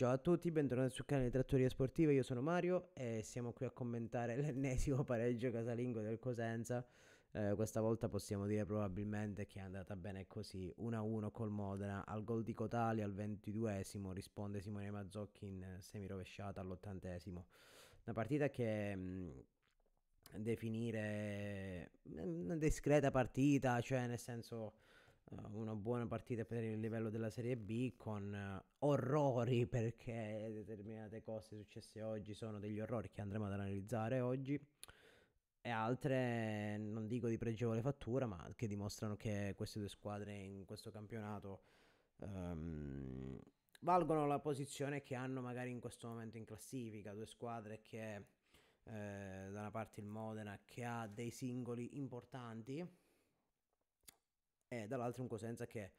Ciao a tutti, bentornati sul canale Trattoria Sportiva, io sono Mario e siamo qui a commentare l'ennesimo pareggio casalingo del Cosenza. Eh, questa volta possiamo dire probabilmente che è andata bene così, 1-1 col Modena, al gol di Cotali al 22esimo risponde Simone Mazzocchi in semirovesciata all'ottantesimo. Una partita che... Mh, mm, definire mm, una discreta partita, cioè nel senso eh, una buona partita per il livello della Serie B con eh, orrori perché determinate cose successe oggi sono degli orrori che andremo ad analizzare oggi e altre non dico di pregevole fattura ma che dimostrano che queste due squadre in questo campionato um, valgono la posizione che hanno magari in questo momento in classifica due squadre che eh, da una parte il Modena che ha dei singoli importanti e dall'altro un Cosenza che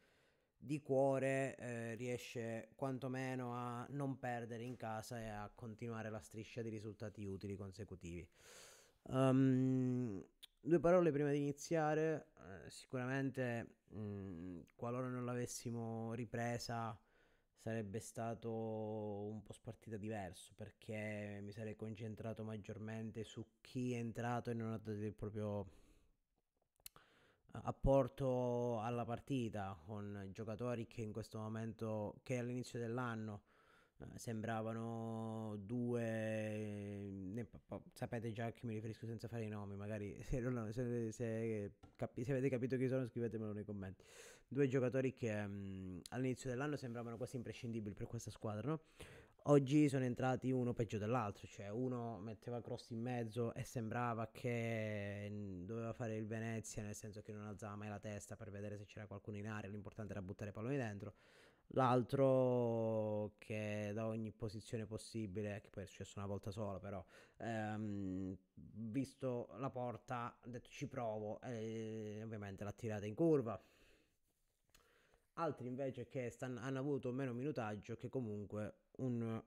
di cuore eh, riesce quantomeno a non perdere in casa e a continuare la striscia di risultati utili consecutivi. Um, due parole prima di iniziare, eh, sicuramente mh, mm, qualora non l'avessimo ripresa sarebbe stato un po' spartita diverso perché mi sarei concentrato maggiormente su chi è entrato e non ha dato il proprio apporto alla partita con giocatori che in questo momento, che all'inizio dell'anno eh, sembravano due sapete già a chi mi riferisco senza fare i nomi magari se, non, se, se, capi, se avete capito chi sono scrivetemelo nei commenti due giocatori che mh, mm, all'inizio dell'anno sembravano quasi imprescindibili per questa squadra no? Oggi sono entrati uno peggio dell'altro, cioè uno metteva cross in mezzo e sembrava che mm, doveva fare il Venezia, nel senso che non alzava mai la testa per vedere se c'era qualcuno in aria, l'importante era buttare palloni dentro. L'altro che da ogni posizione possibile, che poi è successo una volta sola però, ehm, visto la porta ha detto ci provo e ovviamente l'ha tirata in curva altri invece che stanno, hanno avuto meno minutaggio che comunque un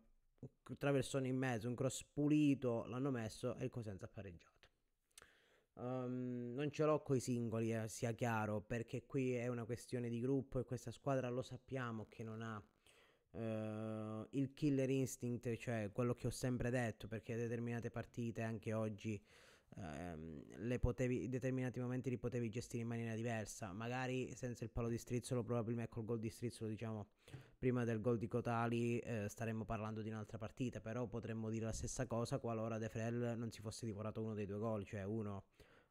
traversone in mezzo, un cross pulito l'hanno messo e il Cosenza ha pareggiato. Um, non ce l'ho coi singoli, eh, sia chiaro, perché qui è una questione di gruppo e questa squadra lo sappiamo che non ha Uh, il killer instinct, cioè quello che ho sempre detto, perché determinate partite anche oggi ehm, potevi, determinati momenti li potevi gestire in maniera diversa, magari senza il palo di strizzolo, probabilmente col gol di strizzolo, diciamo, prima del gol di Cotali eh, staremmo parlando di un'altra partita, però potremmo dire la stessa cosa qualora De Frel non si fosse divorato uno dei due gol, cioè uno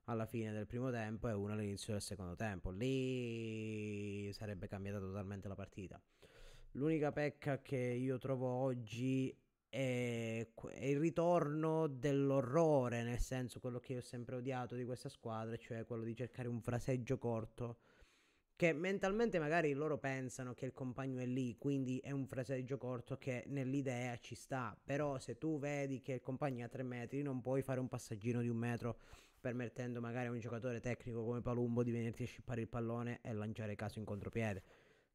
alla fine del primo tempo e uno all'inizio del secondo tempo. Lì sarebbe cambiata totalmente la partita. L'unica pecca che io trovo oggi è ritorno dell'orrore, nel senso quello che io ho sempre odiato di questa squadra, cioè quello di cercare un fraseggio corto. Che mentalmente magari loro pensano che il compagno è lì, quindi è un fraseggio corto che nell'idea ci sta. Però se tu vedi che il compagno è a tre metri, non puoi fare un passaggino di un metro permettendo magari a un giocatore tecnico come Palumbo di venirti a scippare il pallone e lanciare caso in contropiede.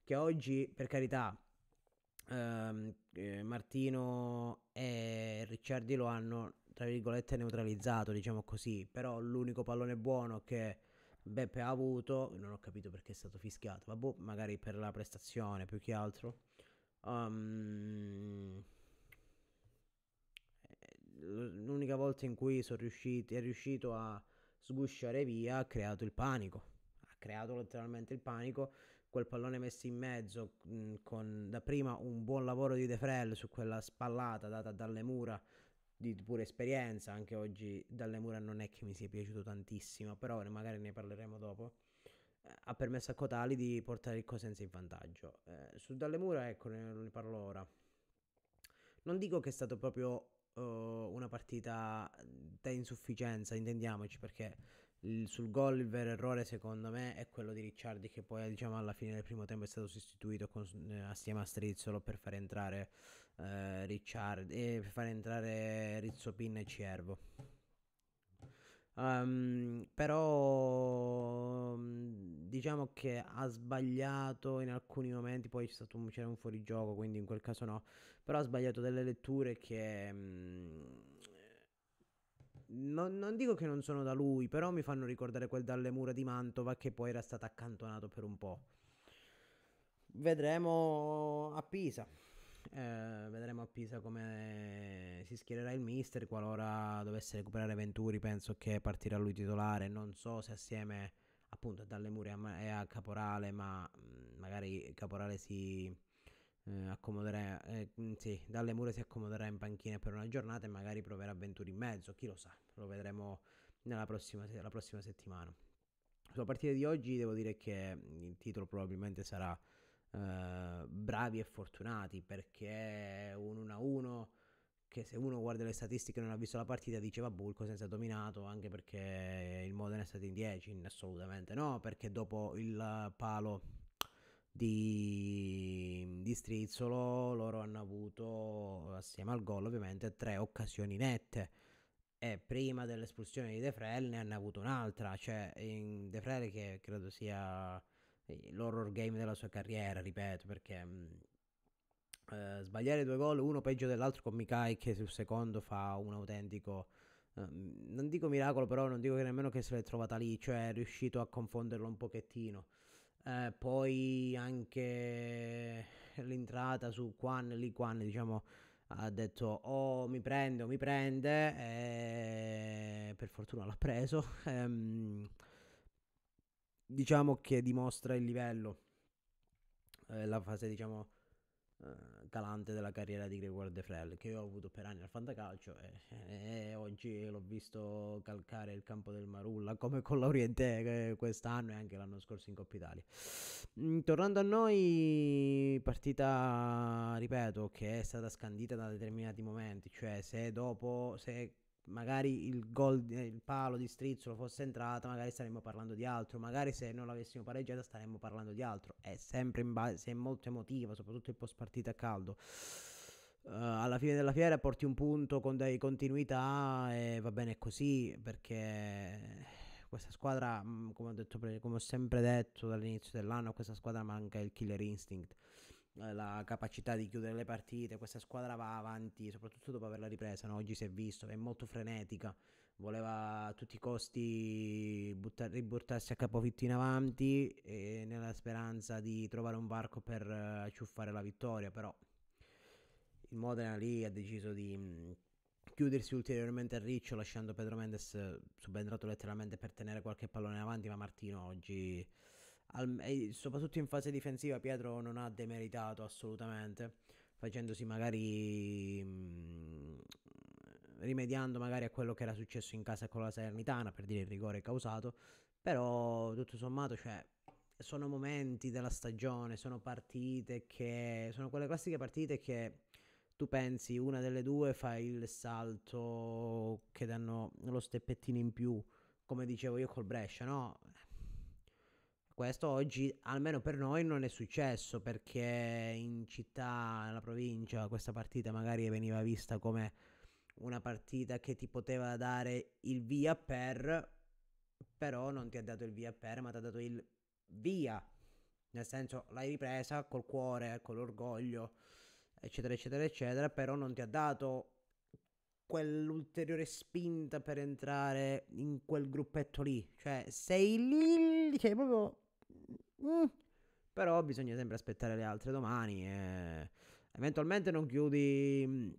Che oggi, per carità, Ehm, eh, Martino e Ricciardi lo hanno tra virgolette neutralizzato, diciamo così, però l'unico pallone buono che Beppe ha avuto, non ho capito perché è stato fischiato, ma boh, magari per la prestazione più che altro. Um, l'unica volta in cui sono riusciti, è riuscito a sgusciare via ha creato il panico. Ha creato letteralmente il panico quel pallone messo in mezzo mh, con da prima un buon lavoro di De Frel su quella spallata data dalle mura di pura esperienza, anche oggi dalle mura non è che mi sia piaciuto tantissimo, però magari ne parleremo dopo. Eh, ha permesso a Cotali di portare il Cosenza in vantaggio. Eh, su Dalle Mura, ecco, ne, ne parlo ora. Non dico che è stata proprio oh, una partita eh, da insufficienza, intendiamoci, perché il, sul gol il vero errore secondo me è quello di Ricciardi che poi diciamo alla fine del primo tempo è stato sostituito con, eh, assieme a Strizzolo per far entrare eh, Ricciardi eh, per far entrare Rizzopin e Cervo um, ehm, però mm, diciamo che ha sbagliato in alcuni momenti poi c'è un, c'era un fuorigioco quindi in quel caso no però ha sbagliato delle letture che mh, mm, non, non, dico che non sono da lui, però mi fanno ricordare quel dalle mura di Mantova che poi era stato accantonato per un po'. Vedremo a Pisa. Eh, vedremo a Pisa come si schiererà il mister. Qualora dovesse recuperare Venturi, penso che partirà lui titolare. Non so se assieme appunto a Dalle Mura e a Caporale, ma mm, magari Caporale si accomoderà, eh, eh sì, dalle mura si accomoderà in panchina per una giornata e magari proverà avventure in mezzo, chi lo sa, lo vedremo nella prossima, la prossima settimana. Sulla partita di oggi devo dire che il titolo probabilmente sarà eh, Bravi e fortunati perché un 1-1 che se uno guarda le statistiche e non ha visto la partita dice vabbè il Cosenza dominato anche perché il Modena è stato in 10 assolutamente no perché dopo il palo di, di Strizzolo loro hanno avuto assieme al gol ovviamente tre occasioni nette e prima dell'espulsione di De Frel ne hanno avuto un'altra cioè in De Frel che credo sia l'horror game della sua carriera ripeto perché eh, sbagliare due gol uno peggio dell'altro con Mikai che sul secondo fa un autentico eh, non dico miracolo, però non dico che nemmeno che se l'è trovata lì, cioè è riuscito a confonderlo un pochettino eh, poi anche l'entrata su Quan, lì Quan diciamo ha detto o oh, mi prende o oh, mi prende, e per fortuna l'ha preso, ehm, diciamo che dimostra il livello, eh, la fase diciamo calante eh, della carriera di Gregor De Frel che io ho avuto per anni al fantacalcio e, e, oggi l'ho visto calcare il campo del Marulla come con l'Oriente eh, quest'anno e anche l'anno scorso in Coppa Italia mm, tornando a noi partita ripeto che è stata scandita da determinati momenti cioè se dopo se magari il gol, eh, il palo di Strizzolo fosse entrato, magari staremmo parlando di altro, magari se non l'avessimo pareggiata staremmo parlando di altro. È sempre in base, è molto emotiva, soprattutto il post partita a caldo. Uh, alla fine della fiera porti un punto con dei continuità e va bene così perché questa squadra, mm, come ho, detto, come ho sempre detto dall'inizio dell'anno, a questa squadra manca il killer instinct eh, la capacità di chiudere le partite, questa squadra va avanti, soprattutto dopo averla ripresa, no? oggi si è visto, è molto frenetica, voleva a tutti i costi buttar- ributtarsi a capofitto in avanti e nella speranza di trovare un varco per uh, ciuffare la vittoria, però il Modena lì ha deciso di mh, mm, chiudersi ulteriormente a riccio lasciando Pedro Mendes eh, subentrato letteralmente per tenere qualche pallone in avanti, ma Martino oggi al, soprattutto in fase difensiva Pietro non ha demeritato assolutamente facendosi magari mh, mm, rimediando magari a quello che era successo in casa con la Salernitana per dire il rigore causato però tutto sommato cioè sono momenti della stagione sono partite che sono quelle classiche partite che tu pensi una delle due fa il salto che danno lo steppettino in più come dicevo io col Brescia no questo oggi, almeno per noi, non è successo perché in città, nella provincia, questa partita magari veniva vista come una partita che ti poteva dare il via per, però non ti ha dato il via per, ma ti ha dato il via. Nel senso, l'hai ripresa col cuore, con l'orgoglio, eccetera, eccetera, eccetera, però non ti ha dato quell'ulteriore spinta per entrare in quel gruppetto lì. Cioè, sei lì, cioè proprio Mm. Però bisogna sempre aspettare le altre domani e eventualmente non chiudi... Mm,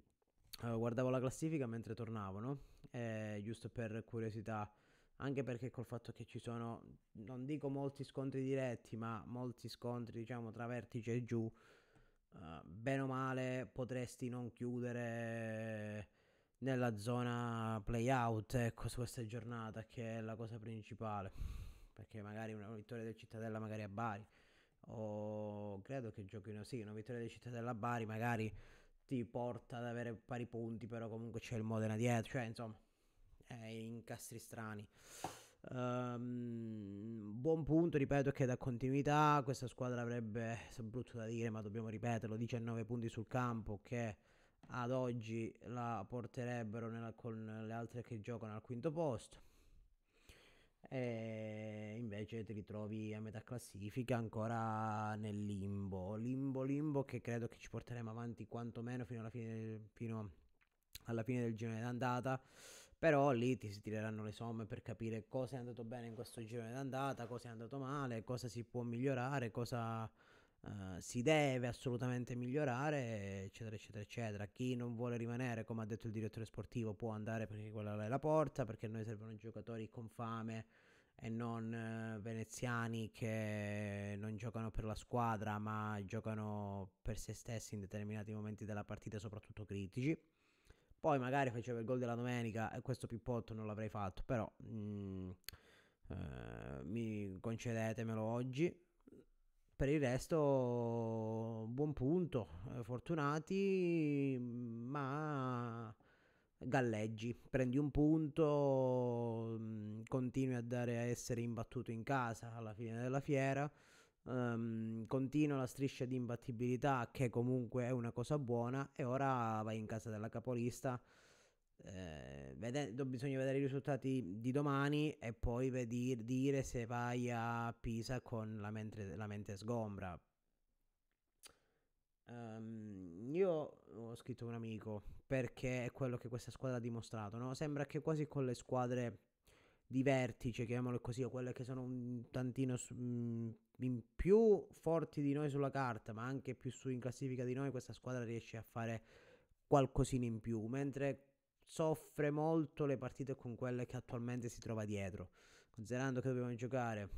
eh, guardavo la classifica mentre tornavo, no? Eh, giusto per curiosità, anche perché col fatto che ci sono, non dico molti scontri diretti, ma molti scontri, diciamo, tra vertice e giù, uh, bene o male potresti non chiudere nella zona playout, ecco, su questa giornata, che è la cosa principale perché magari una vittoria del Cittadella magari a Bari o credo che giochino sì, una vittoria del Cittadella a Bari magari ti porta ad avere pari punti, però comunque c'è il Modena dietro, cioè insomma, è incastri strani. Um, buon punto, ripeto che da continuità questa squadra avrebbe, se brutto da dire, ma dobbiamo ripeterlo, 19 punti sul campo che ad oggi la porterebbero nella, con le altre che giocano al quinto posto e invece ti ritrovi a metà classifica ancora nel limbo, limbo, limbo che credo che ci porteremo avanti quantomeno fino alla fine, fino alla fine del girone d'andata, però lì ti si tireranno le somme per capire cosa è andato bene in questo girone d'andata, cosa è andato male, cosa si può migliorare, cosa eh, si deve assolutamente migliorare, eccetera, eccetera, eccetera. Chi non vuole rimanere, come ha detto il direttore sportivo, può andare perché quella è la porta, perché noi servono giocatori con fame e non eh, veneziani che non giocano per la squadra, ma giocano per se stessi in determinati momenti della partita, soprattutto critici. Poi magari faceva il gol della domenica e questo pippotto non l'avrei fatto, però mh, mm, eh, mi concedetemelo oggi per il resto buon punto eh, fortunati ma galleggi prendi un punto mm, continui a dare a essere imbattuto in casa alla fine della fiera um, continua la striscia di imbattibilità che comunque è una cosa buona e ora vai in casa della capolista eh, vedendo, bisogna vedere i risultati di domani e poi vedir, dire se vai a Pisa con la mente, la mente sgombra. Um, io ho scritto un amico perché è quello che questa squadra ha dimostrato. No? Sembra che quasi con le squadre di vertice, chiamiamole così, o quelle che sono un tantino su, mm, in più forti di noi sulla carta, ma anche più su in classifica di noi, questa squadra riesce a fare qualcosina in più. Mentre soffre molto le partite con quelle che attualmente si trova dietro, considerando che dobbiamo giocare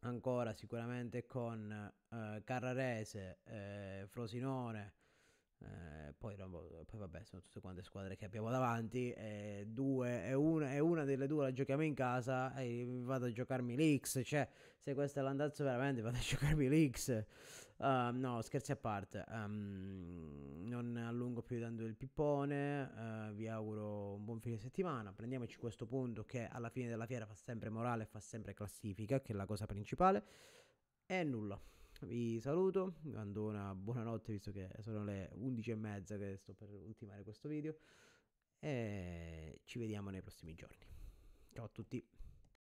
ancora sicuramente con eh, Carrarese, eh, Frosinone, eh, poi, poi, vabbè sono tutte quante squadre che abbiamo davanti, e, due, e, una, e una delle due la giochiamo in casa e vado a giocarmi l'X, cioè se questo è l'andazzo veramente vado a giocarmi l'X. Uh, no, scherzi a parte. Um, non allungo più dando il pippone, eh, vi auguro un buon fine settimana, prendiamoci questo punto che alla fine della fiera fa sempre morale, fa sempre classifica, che è la cosa principale, e nulla. Vi saluto, vi mando una buonanotte visto che sono le 11 e mezza che sto per ultimare questo video e ci vediamo nei prossimi giorni. Ciao a tutti!